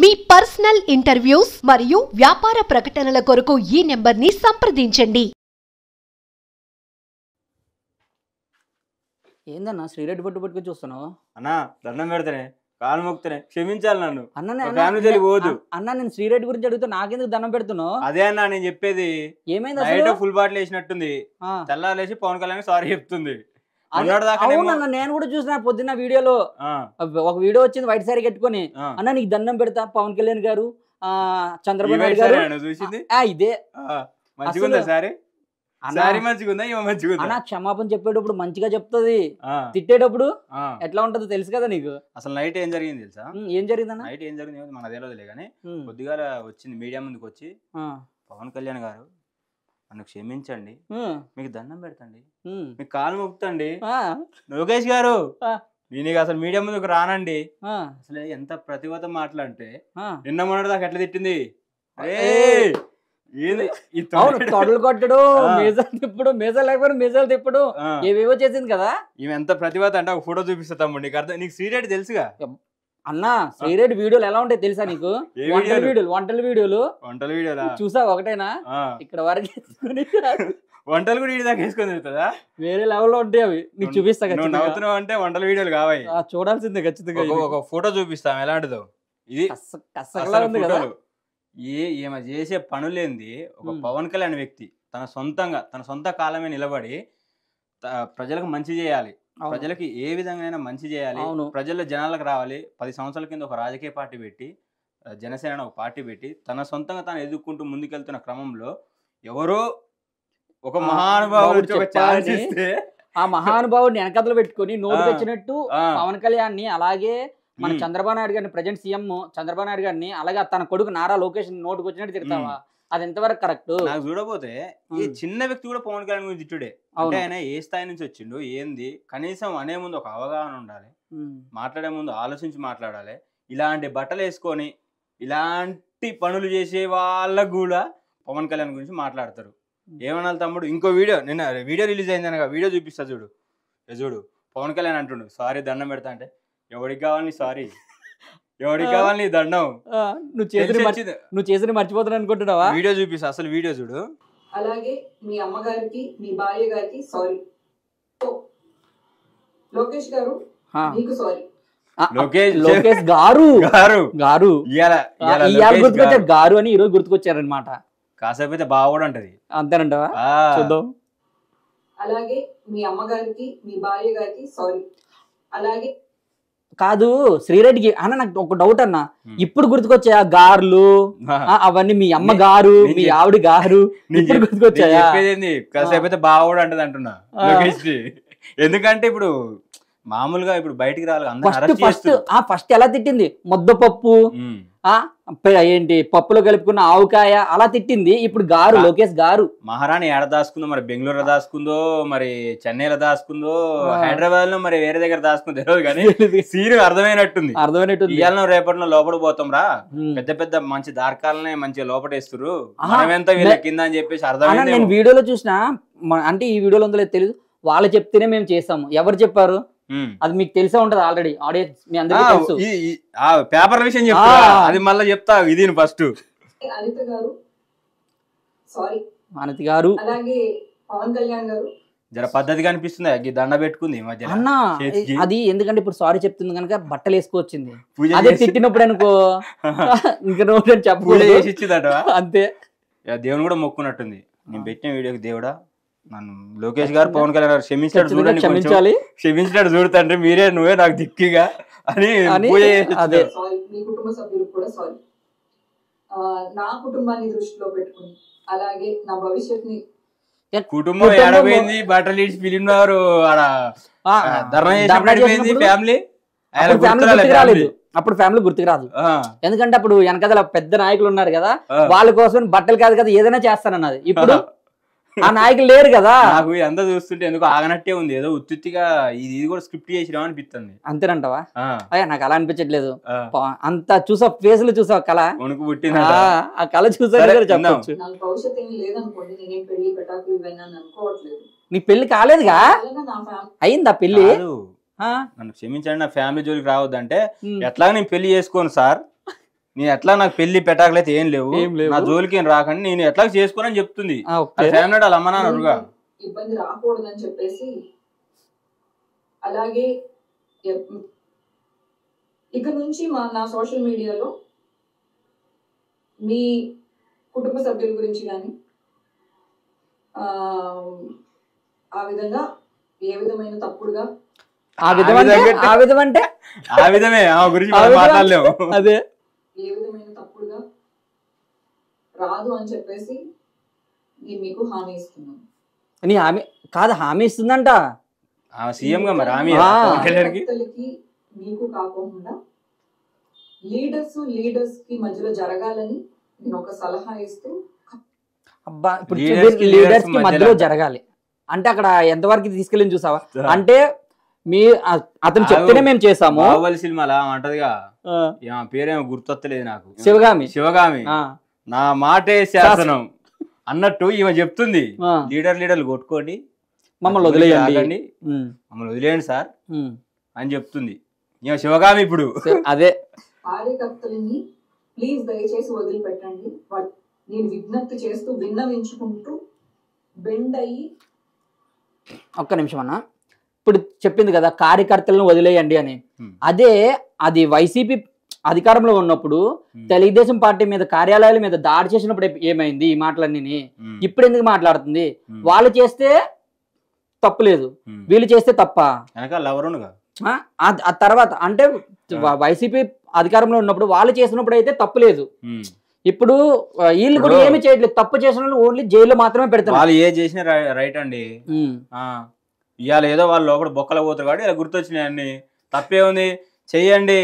మీ personal interviews మరియు వ్యాపార ప్రకటనల కొరకు ఈ నెంబర్ని సంప్రదించండి ఏందన్నా శ్రీరెడ్డి పట్టు పట్టుకు చూస్తున్నావు అన్నా దండం పెడతానే కాలు మొక్కుతానే క్షమించాలి నన్ను అన్న పోదు. అన్న నేను శ్రీరెడ్డి గురించి అడుగుతా నాకెందుకు దండం పెడుతున్నావు అదే అన్నా నేను చెప్పేది ఏమైంది ఫుల్ బాటిల్ వేసినట్టుంది తెల్లాలేసి పవన్ కళ్యాణ్ సారీ చెప్తుంది నేను కూడా చూసిన పొద్దున్న వీడియోలో ఒక వీడియో వచ్చింది వైట్ సారీ కట్టుకుని అన్న నీకు దండం పెడతా పవన్ కళ్యాణ్ గారు ఆ చంద్రబాబు నాయుడు గారు ఇదే అన్న క్షమాపణ చెప్పేటప్పుడు మంచిగా చెప్తుంది తిట్టేటప్పుడు ఎట్లా ఉంటదో తెలుసు కదా నీకు అసలు నైట్ ఏం జరిగింది తెలుసా ఏం జరిగింది నైట్ ఏం జరిగింది మన అదే కానీ కొద్దిగా వచ్చింది మీడియా ముందుకు వచ్చి పవన్ కళ్యాణ్ గారు నన్ను క్షమించండి మీకు దండం పెడతండి మీకు కాలు మొక్కుతండి లోకేష్ గారు నేను అసలు మీడియా ముందుకు రానండి అసలు ఎంత ప్రతిభత మాట్లాడితే నిన్న మొన్నటి దాకా ఎట్లా తిట్టింది తొడలు కొట్టడు మేజలు తిప్పుడు మేజలు లేకపోయినా మేజలు తిప్పడు ఏవేవో చేసింది కదా ఇవి ఎంత ప్రతిభత అంటే ఒక ఫోటో చూపిస్తా తమ్ముడు నీకు అర్థం నీకు సీరియట్ తెలుసుగా అన్న శ్రీరెడ్డి వీడియోలు ఎలా ఉంటాయి తెలుసా నీకు వంటల వీడియోలు వంటల వీడియోలు వంటల వీడియోలు చూసా ఒకటేనా ఇక్కడ వరకు వంటలు కూడా వీడి దాకా వేసుకొని తిరుగుతుందా వేరే లో ఉంటాయి అవి నీకు చూపిస్తా నవ్వుతున్నావు అంటే వంటల వీడియోలు కావాలి చూడాల్సిందే ఖచ్చితంగా ఒక ఫోటో చూపిస్తాం ఎలాంటిదో ఇది కసకలా ఉంది కదా ఏ ఈమె చేసే పనులేంది ఒక పవన్ కళ్యాణ్ వ్యక్తి తన సొంతంగా తన సొంత కాలమే నిలబడి ప్రజలకు మంచి చేయాలి ప్రజలకి ఏ విధంగా మంచి చేయాలి ప్రజల జనాలకు రావాలి పది సంవత్సరాల కింద ఒక రాజకీయ పార్టీ పెట్టి జనసేన ఒక పార్టీ పెట్టి తన సొంతంగా తాను ఎదుర్కొంటూ ముందుకెళ్తున్న క్రమంలో ఎవరో ఒక మహానుభావుడు ఆ మహానుభావుడిని వెనకథలు పెట్టుకుని నోటు తెచ్చినట్టు పవన్ కళ్యాణ్ ని అలాగే మన చంద్రబాబు నాయుడు గారిని ప్రజెంట్ సీఎం చంద్రబాబు నాయుడు గారిని అలాగే తన కొడుకు నారా లోకేష్ నోటుకు వచ్చినట్టు తిరుగుతావా అది ఎంతవరకు కరెక్ట్ నాకు చూడబోతే ఈ చిన్న వ్యక్తి కూడా పవన్ కళ్యాణ్ గురించి తిట్టుడే అంటే ఆయన ఏ స్థాయి నుంచి వచ్చిండు ఏంది కనీసం అనే ముందు ఒక అవగాహన ఉండాలి మాట్లాడే ముందు ఆలోచించి మాట్లాడాలి ఇలాంటి బట్టలు వేసుకొని ఇలాంటి పనులు చేసే వాళ్ళకు కూడా పవన్ కళ్యాణ్ గురించి మాట్లాడతారు ఏమనాలి తమ్ముడు ఇంకో వీడియో నిన్న వీడియో రిలీజ్ అయింది అనగా వీడియో చూపిస్తా చూడు చూడు పవన్ కళ్యాణ్ అంటుండు సారీ దండం పెడతా అంటే ఎవరికి కావాలి సారీ ఎవరి కావాలి దండం నువ్వు చేసిన నువ్వు చేసిన మర్చిపోతాను అనుకుంటున్నావా వీడియో చూపిస్తా అసలు వీడియో చూడు అలాగే మీ అమ్మగారికి మీ భార్య గారికి సారీ లోకేష్ గారు మీకు సారీ గారు గారు గారు గుర్తుకొచ్చారు గారు అని ఈరోజు గుర్తుకొచ్చారనమాట కాసేపు అయితే బాగా కూడా ఉంటది అంతేనంటావా చూద్దాం అలాగే మీ అమ్మగారికి మీ భార్య గారికి సారీ అలాగే కాదు శ్రీరెడ్డికి అన్న నాకు ఒక డౌట్ అన్న ఇప్పుడు గుర్తుకొచ్చాయా గార్లు అవన్నీ మీ అమ్మ గారు మీ ఆవిడ గారు గుర్తుకొచ్చాయా బావుడు అంటది అంటున్నా ఎందుకంటే ఇప్పుడు మామూలుగా ఇప్పుడు బయటికి రావాలి ఫస్ట్ ఫస్ట్ ఎలా తిట్టింది మొద్దపప్పు ఏంటి పప్పులో కలుపుకున్న ఆవుకాయ అలా తిట్టింది ఇప్పుడు గారు లోకేష్ గారు మహారాణి ఏడ దాచుకుందో మరి బెంగళూరు దాచుకుందో మరి చెన్నైలో దాచుకుందో హైదరాబాద్ లో మరి వేరే దగ్గర దాసుకుందో తెలియదు కానీ సీరు అర్థమైనట్టుంది అర్థమైనట్టు ఇవాళ రేపటిలో లోపల పోతాం రా పెద్ద పెద్ద మంచి దార్కాలనే మంచి లోపటేస్తురు మనమెంత కింద అని చెప్పేసి అర్థమైంది నేను వీడియోలో చూసిన అంటే ఈ వీడియోలో ఉందో తెలియదు వాళ్ళు చెప్తేనే మేము చేస్తాము ఎవరు చెప్పారు అది మీకు తెలిసే ఉంటది ఆల్రెడీ ఆడియన్స్ మీ అందరికీ తెలుసు పేపర్ విషయం చెప్తా అది మళ్ళీ చెప్తా ఇది ఫస్ట్ అనిత గారు సారీ గారు అలాగే పవన్ కళ్యాణ్ గారు జర పద్ధతిగా అనిపిస్తుంది దండ పెట్టుకుంది అన్న అది ఎందుకంటే ఇప్పుడు సారీ చెప్తుంది కనుక బట్టలు వేసుకొచ్చింది అదే తిట్టినప్పుడు అనుకో ఇంకా నోట్ చెప్పు అంతే దేవుని కూడా మొక్కున్నట్టుంది నేను పెట్టిన వీడియోకి దేవుడా నన్ను లోకేష్ గారు పవన్ కళ్యాణ్ గారు క్షమించినట్టు చూడండి క్షమించాలి క్షమించినట్టు మీరే నువ్వే నాకు దిక్కిగా అని అదే మీ కుటుంబ కూడా సారీ నా కుటుంబాన్ని దృష్టిలో పెట్టుకుని అలాగే నా కుటుంబం బట్టలు ఇచ్చి ఆడ ధర్నా చేసి ఫ్యామిలీ ఫ్యామిలీ అప్పుడు ఫ్యామిలీ గుర్తుకు రాదు ఎందుకంటే అప్పుడు వెనకదల పెద్ద నాయకులు ఉన్నారు కదా వాళ్ళ కోసం బట్టలు కాదు కదా ఏదైనా చేస్తానన్నది ఇప్పుడు ఆ నాయకులు లేరు కదా నాకు ఇదంతా చూస్తుంటే ఎందుకు ఆగనట్టే ఉంది ఏదో ఉత్తిగా ఇది ఇది కూడా స్క్రిప్ట్ చేసినా అనిపిస్తుంది అంతేనంటవా అయ్యా నాకు అలా అనిపించట్లేదు అంత చూసా ఫేస్ లో చూసావు కళ వణుకు పుట్టిన ఆ కళ చూసా నీ పెళ్లి కాలేదుగా అయిందా పెళ్లి నన్ను క్షమించండి నా ఫ్యామిలీ జోలికి రావద్దంటే ఎట్లా నేను పెళ్లి చేసుకోను సార్ నేను ఎట్లా నాకు పెళ్లి పెట్టాకలైతే ఏం లేవు నా జోలికి ఏం రాకండి నేను ఎట్లా చేసుకోనని చెప్తుంది ఫ్యామిలీ వాళ్ళ అమ్మ నాన్న ఇబ్బంది చెప్పేసి అలాగే ఇక నుంచి మా నా సోషల్ మీడియాలో మీ కుటుంబ సభ్యుల గురించి కానీ ఆ విధంగా ఏ విధమైన తప్పుడుగా ఆ విధం అంటే ఆ విధమే ఆ గురించి మాట్లాడలేము అదే ఏ విధమైన తప్పుడుగా రాదు అని చెప్పేసి నేను మీకు హామీ ఇస్తున్నాను అని హామీ కాదు హామీ ఇస్తుందంట మీకు కాకుండా లీడర్స్ లీడర్స్ కి మధ్యలో జరగాలని నేను ఒక సలహా ఇస్తూ అబ్బా ఇప్పుడు లీడర్స్ కి మధ్యలో జరగాలి అంటే అక్కడ ఎంతవరకు తీసుకెళ్ళి చూసావా అంటే మీ అతను చెప్తేనే మేము చేసాము సినిమా అలా ఉంటదిగా పేరేమో గుర్తొత్తలేదు నాకు శివగామి శివగామి నా మాటే శాసనం అన్నట్టు ఈమె చెప్తుంది లీడర్ లీడర్లు కొట్టుకోండి మమ్మల్ని వదిలేయండి మమ్మల్ని వదిలేయండి సార్ అని చెప్తుంది ఈమె శివగామి ఇప్పుడు అదే కార్యకర్తలని ప్లీజ్ దయచేసి వదిలిపెట్టండి నేను విజ్ఞప్తి చేస్తూ విన్నవించుకుంటూ బెండ్ అయ్యి ఒక్క నిమిషం అన్న ఇప్పుడు చెప్పింది కదా కార్యకర్తలను వదిలేయండి అని అదే అది వైసీపీ అధికారంలో ఉన్నప్పుడు తెలుగుదేశం పార్టీ మీద కార్యాలయాల మీద దాడి చేసినప్పుడు ఏమైంది ఈ మాటలన్నీ ఇప్పుడు ఎందుకు మాట్లాడుతుంది వాళ్ళు చేస్తే తప్పులేదు వీళ్ళు చేస్తే తప్ప ఆ తర్వాత అంటే వైసీపీ అధికారంలో ఉన్నప్పుడు వాళ్ళు చేసినప్పుడు అయితే తప్పులేదు ఇప్పుడు వీళ్ళు కూడా ఏమి చేయట్లేదు తప్పు చేసిన ఓన్లీ జైల్లో మాత్రమే పెడతారు వాళ్ళు ఏ చేసిన రైట్ అండి ఇవాళ ఏదో వాళ్ళు లోపల బొక్కలు పోతారు కాబట్టి ఇలా గుర్తొచ్చినాయి అన్ని తప్పే ఉంది చెయ్యండి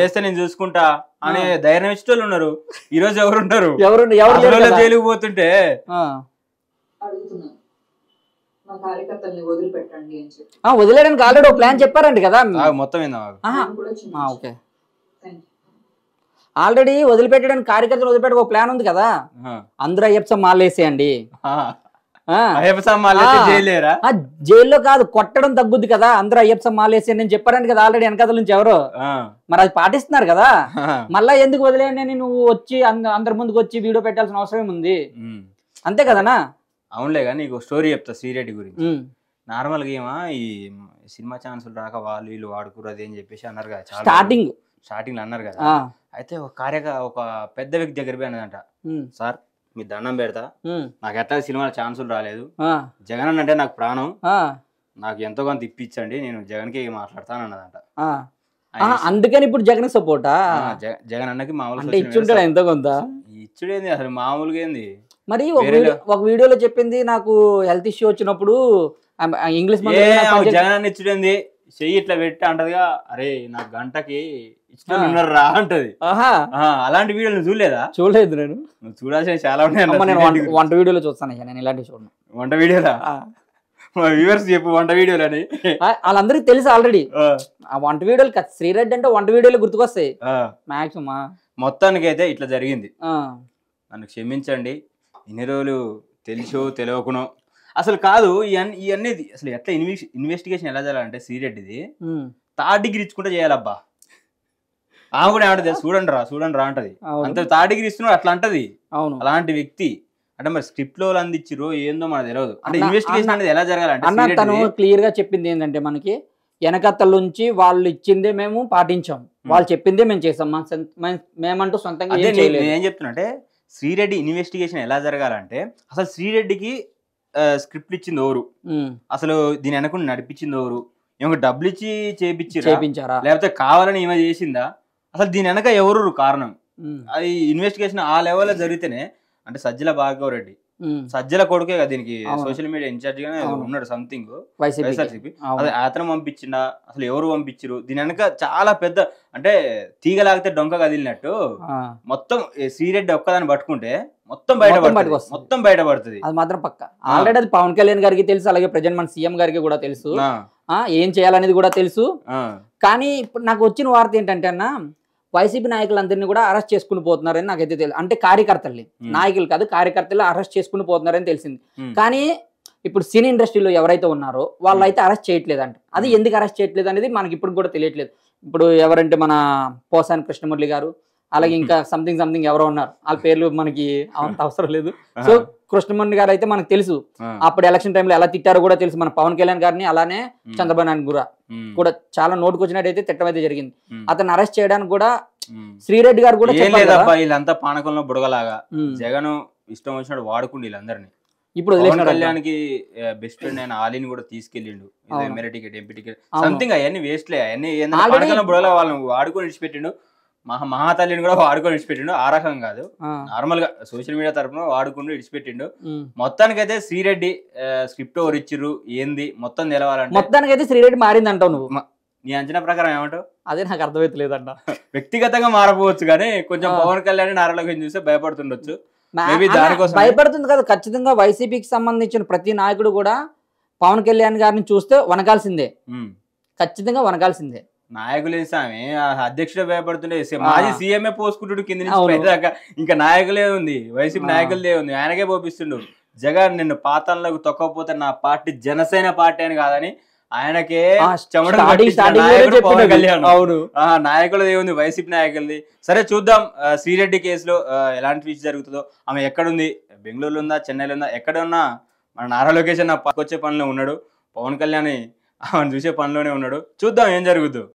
చేస్తే నేను చూసుకుంటా అనే ధైర్యం ఇచ్చే ఉన్నారు ఈ రోజు ఎవరున్నారు ఎవరు జైలుకు తెలియకపోతుంటే వదిలేయడానికి ఆల్రెడీ ప్లాన్ చెప్పారండి కదా మొత్తం ఆల్రెడీ వదిలిపెట్టడానికి కార్యకర్తలు వదిలిపెట్టడానికి ఒక ప్లాన్ ఉంది కదా అందరూ అయ్యప్సం మాలేసేయండి జైల్లో కాదు కొట్టడం తగ్గుద్ది కదా అందరూ అయ్యప్ప మాలేసి నేను చెప్పారని కదా ఆల్రెడీ వెనకదల నుంచి ఎవరు మరి అది పాటిస్తున్నారు కదా మళ్ళా ఎందుకు వదిలేయండి నువ్వు వచ్చి అందరి ముందుకు వచ్చి వీడియో పెట్టాల్సిన అవసరం ఉంది అంతే కదనా అవునులే కానీ నీకు స్టోరీ చెప్తా శ్రీరెడ్డి గురించి నార్మల్గా ఏమా ఈ సినిమా ఛాన్సులు రాక వాళ్ళు వీళ్ళు వాడుకోరు అని చెప్పేసి అన్నారు కదా స్టార్టింగ్ స్టార్టింగ్ అన్నారు కదా అయితే ఒక కార్యక ఒక పెద్ద వ్యక్తి దగ్గర పోయినదంట సార్ మీ దండం పెడతా నాకు ఎట్లా సినిమా ఛాన్సులు రాలేదు జగన్ అన్న అంటే నాకు ప్రాణం నాకు ఎంతో కొంత ఇప్పించండి నేను జగన్ కి మాట్లాడతాను అన్నదంట అందుకని ఇప్పుడు జగన్ సపోర్టా జగన్ అన్నకి మామూలు ఇచ్చుంటాడు ఎంతో కొంత ఇచ్చుడేంది అసలు మామూలుగా ఏంది మరి ఒక వీడియోలో చెప్పింది నాకు హెల్త్ ఇష్యూ వచ్చినప్పుడు ఇంగ్లీష్ జగన్ అన్న ఇచ్చుడేంది చెయ్యి ఇట్లా పెట్టి అంటదిగా అరే నాకు గంటకి రా అంటది అలాంటి వీడియోలు చూడలేదా చూడలేదు నేను చూడాల్సిన చాలా ఉన్నాయి వంట వీడియోలో చూస్తాను నేను ఇలాంటివి చూడను వంట వీడియోలా వ్యూవర్స్ చెప్పు వంట వీడియోలు అని వాళ్ళందరికీ తెలుసు ఆల్రెడీ ఆ వంట వీడియోలు శ్రీరెడ్డి అంటే వంట వీడియోలు గుర్తుకొస్తాయి మాక్సిమం మొత్తానికి అయితే ఇట్లా జరిగింది నన్ను క్షమించండి ఎన్ని రోజులు తెలుసో తెలియకునో అసలు కాదు ఇవన్నీ ఇవన్నీ అసలు ఎట్లా ఇన్వెస్టిగేషన్ ఎలా చేయాలంటే శ్రీరెడ్డిది థర్డ్ డిగ్రీ ఇచ్చుకుంటే చేయాలబ్బా ఆమె కూడా ఏమంటది చూడండి రా చూడండి రా అంటది అంత డిగ్రీ ఇస్తున్నాడు అట్లా అంటది అవును అలాంటి వ్యక్తి అంటే మరి స్క్రిప్ట్ లో అందించిరో ఏందో మనకు తెలియదు అంటే ఇన్వెస్టిగేషన్ అనేది ఎలా జరగాలంటే అన్న తను క్లియర్ గా చెప్పింది ఏంటంటే మనకి నుంచి వాళ్ళు ఇచ్చిందే మేము పాటించాం వాళ్ళు చెప్పిందే మేము చేసాం మేమంటూ సొంతంగా ఏం చెప్తున్నంటే శ్రీరెడ్డి ఇన్వెస్టిగేషన్ ఎలా జరగాలంటే అసలు శ్రీరెడ్డికి స్క్రిప్ట్ ఇచ్చింది ఎవరు అసలు దీని వెనకుండా నడిపించింది ఎవరు ఏమో డబ్బులు ఇచ్చి చేపించారా లేకపోతే కావాలని ఏమో చేసిందా అసలు దీని వెనక ఎవరు కారణం అది ఇన్వెస్టిగేషన్ ఆ లెవెల్ లో జరిగితేనే అంటే సజ్జల భార్గవ్ రెడ్డి సజ్జల కొడుకే కదా దీనికి సోషల్ మీడియా ఇన్ఛార్జ్ గానే ఉన్నాడు సంథింగ్ వైఎస్ఆర్సీపీ అతను పంపించిండా అసలు ఎవరు పంపించారు దీని వెనక చాలా పెద్ద అంటే తీగలాగితే డొంక కదిలినట్టు మొత్తం సిరెడ్డి ఒక్కదాన్ని పట్టుకుంటే మొత్తం బయట మొత్తం బయటపడుతుంది అది మాత్రం పక్క ఆల్రెడీ అది పవన్ కళ్యాణ్ గారికి తెలుసు అలాగే ప్రజెంట్ మన సీఎం గారికి కూడా తెలుసు ఏం చేయాలనేది కూడా తెలుసు కానీ ఇప్పుడు నాకు వచ్చిన వార్త ఏంటంటే అన్న వైసీపీ నాయకులందరినీ కూడా అరెస్ట్ చేసుకుని పోతున్నారని నాకైతే తెలియదు అంటే కార్యకర్తల్ని నాయకులు కాదు కార్యకర్తలు అరెస్ట్ చేసుకుని పోతున్నారని తెలిసింది కానీ ఇప్పుడు సినీ ఇండస్ట్రీలో ఎవరైతే ఉన్నారో వాళ్ళు అయితే అరెస్ట్ చేయట్లేదంట అది ఎందుకు అరెస్ట్ చేయట్లేదు అనేది మనకి ఇప్పుడు కూడా తెలియట్లేదు ఇప్పుడు ఎవరంటే మన పోసాని కృష్ణమురళి గారు అలాగే ఇంకా సంథింగ్ సంథింగ్ ఎవరో ఉన్నారు వాళ్ళ పేర్లు మనకి అంత అవసరం లేదు సో కృష్ణమోహన్ గారు అయితే మనకు తెలుసు అప్పుడు ఎలక్షన్ టైంలో ఎలా తిట్టారో కూడా తెలుసు మన పవన్ కళ్యాణ్ గారిని అలానే చంద్రబాబు నాయుడు కూడా కూడా చాలా నోటుకు వచ్చినట్టు తిట్టం అయితే జరిగింది అతను అరెస్ట్ చేయడానికి కూడా శ్రీరెడ్డి గారు కూడా వీళ్ళంతా పానకంలో బుడగలాగా జగన్ ఇష్టం వచ్చినట్టు వాడుకుండి వీళ్ళందరినీ ఇప్పుడు కళ్యాణ్కి బెస్ట్ ఫ్రెండ్ అయిన ఆలీని కూడా తీసుకెళ్ళిండు మెరీ టికెట్ ఎంపీ టికెట్ సంథింగ్ అవన్నీ వేస్ట్లే అవన్నీ వాళ్ళని వాడుకొని విడిచిపెట్టిండు మహా మహాతల్లిని కూడా వాడుకొని విడిచిపెట్టిండు ఆ రకం కాదు నార్మల్ గా సోషల్ మీడియా తరఫున వాడుకుంటూ విడిచిపెట్టిండు మొత్తానికైతే శ్రీరెడ్డి స్క్రిప్ట్ ఇచ్చిర్రు ఏంది మొత్తం తెలవాలంటే మొత్తానికైతే శ్రీరెడ్డి మారింది అంటావు నువ్వు నీ అంచనా ప్రకారం ఏమంటావు అదే నాకు అర్థమవుతలేదంట వ్యక్తిగతంగా మారపోవచ్చు కానీ కొంచెం పవన్ కళ్యాణ్ నారాయణ చూస్తే భయపడుతుండొచ్చు భయపడుతుంది కదా ఖచ్చితంగా వైసీపీకి సంబంధించిన ప్రతి నాయకుడు కూడా పవన్ కళ్యాణ్ గారిని చూస్తే వనకాల్సిందే ఖచ్చితంగా వనకాల్సిందే నాయకులే స్వామి అధ్యక్షుడు భయపడుతుండే మాజీ సీఎంఏ పోసుకుంటుడు కింద నుంచి ఇంకా నాయకులే ఉంది వైసీపీ నాయకులదే ఉంది ఆయనకే పోపిస్తుండు జగన్ నిన్ను పాతంలోకి తొక్కకపోతే నా పార్టీ జనసేన పార్టీ అని కాదని ఆయనకే అవును నాయకులది ఉంది వైసీపీ నాయకులది సరే చూద్దాం శ్రీరెడ్డి కేసులో ఎలాంటి విషయం జరుగుతుందో ఆమె ఎక్కడుంది బెంగళూరులో ఉందా చెన్నైలో ఉందా ఎక్కడ ఉన్నా మన నారా లోకేష్ నా పనిలో ఉన్నాడు పవన్ కళ్యాణ్ ఆమెను చూసే పనిలోనే ఉన్నాడు చూద్దాం ఏం జరుగుతుంది